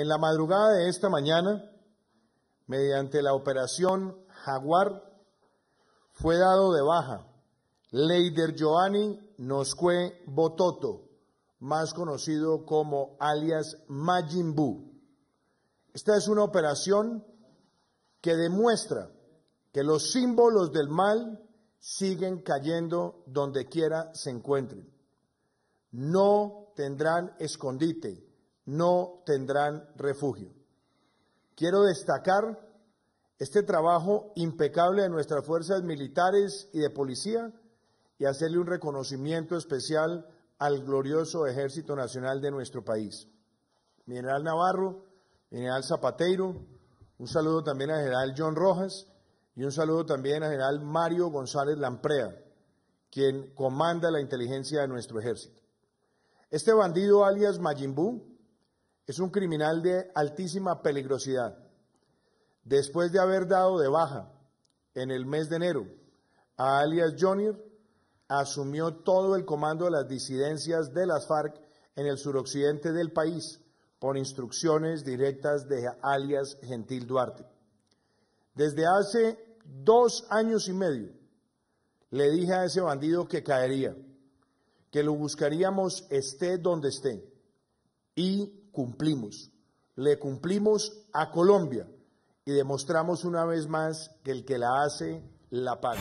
En la madrugada de esta mañana, mediante la operación Jaguar, fue dado de baja Leider Giovanni Noscue Bototo, más conocido como alias Majimbu. Esta es una operación que demuestra que los símbolos del mal siguen cayendo donde quiera se encuentren. No tendrán escondite, no tendrán refugio. Quiero destacar este trabajo impecable de nuestras fuerzas militares y de policía y hacerle un reconocimiento especial al glorioso Ejército Nacional de nuestro país. General Navarro, General Zapateiro, un saludo también al General John Rojas y un saludo también al General Mario González Lamprea, quien comanda la inteligencia de nuestro ejército. Este bandido alias Mayimbú, es un criminal de altísima peligrosidad. Después de haber dado de baja en el mes de enero a alias Junior, asumió todo el comando de las disidencias de las FARC en el suroccidente del país por instrucciones directas de alias Gentil Duarte. Desde hace dos años y medio le dije a ese bandido que caería, que lo buscaríamos esté donde esté y cumplimos. Le cumplimos a Colombia y demostramos una vez más que el que la hace, la paga.